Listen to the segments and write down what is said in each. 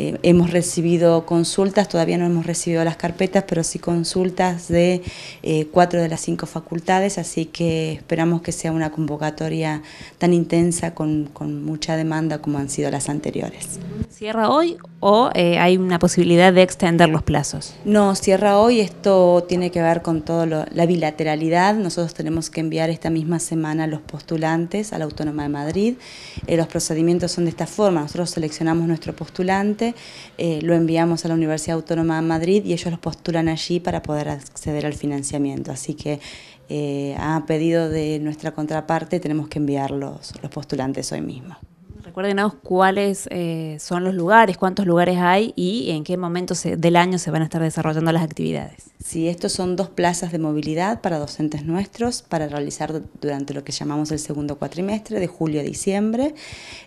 Eh, hemos recibido consultas, todavía no hemos recibido las carpetas, pero sí consultas de eh, cuatro de las cinco facultades, así que esperamos que sea una convocatoria tan intensa con, mucha demanda como han sido las anteriores. ¿Cierra hoy o eh, hay una posibilidad de extender los plazos? No, cierra hoy, esto tiene que ver con toda la bilateralidad, nosotros tenemos que enviar esta misma semana los postulantes a la Autónoma de Madrid, los procedimientos son de esta forma, nosotros seleccionamos nuestro postulante, eh, lo enviamos a la Universidad Autónoma de Madrid y ellos los postulan allí para poder acceder al financiamiento. Así que eh, a pedido de nuestra contraparte tenemos que enviar los postulantes hoy mismo. Recuérdenos cuáles eh, son los lugares, cuántos lugares hay y en qué momento del año se van a estar desarrollando las actividades. Sí, estos son dos plazas de movilidad para docentes nuestros para realizar durante lo que llamamos el segundo cuatrimestre, de julio a diciembre.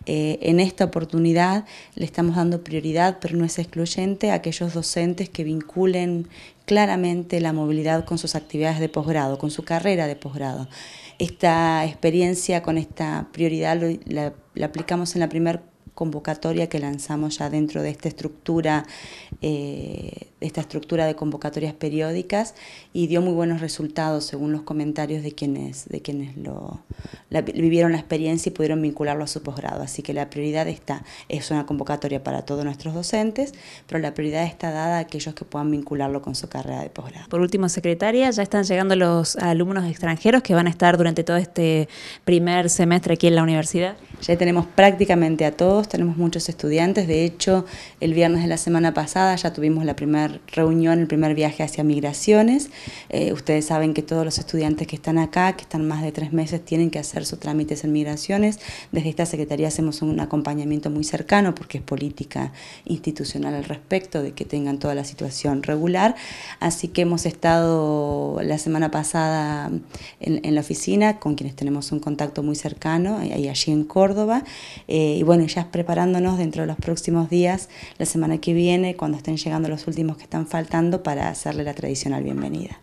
Eh, en esta oportunidad le estamos dando prioridad, pero no es excluyente, a aquellos docentes que vinculen claramente la movilidad con sus actividades de posgrado, con su carrera de posgrado. Esta experiencia con esta prioridad la la aplicamos en la primera convocatoria que lanzamos ya dentro de esta estructura eh, esta estructura de convocatorias periódicas y dio muy buenos resultados según los comentarios de quienes, de quienes lo, vivieron la experiencia y pudieron vincularlo a su posgrado. Así que la prioridad está, es una convocatoria para todos nuestros docentes, pero la prioridad está dada a aquellos que puedan vincularlo con su carrera de posgrado. Por último, secretaria, ya están llegando los alumnos extranjeros que van a estar durante todo este primer semestre aquí en la universidad. Ya tenemos prácticamente a todos, tenemos muchos estudiantes, de hecho el viernes de la semana pasada ya tuvimos la primera reunión, el primer viaje hacia migraciones. Eh, ustedes saben que todos los estudiantes que están acá, que están más de tres meses, tienen que hacer sus trámites en migraciones. Desde esta Secretaría hacemos un acompañamiento muy cercano porque es política institucional al respecto de que tengan toda la situación regular. Así que hemos estado la semana pasada en, la oficina con quienes tenemos un contacto muy cercano, ahí allí en Córdoba. Eh, y bueno, ya preparándonos dentro de los próximos días, la semana que viene, cuando estén llegando los últimos que están faltando para hacerle la tradicional bienvenida.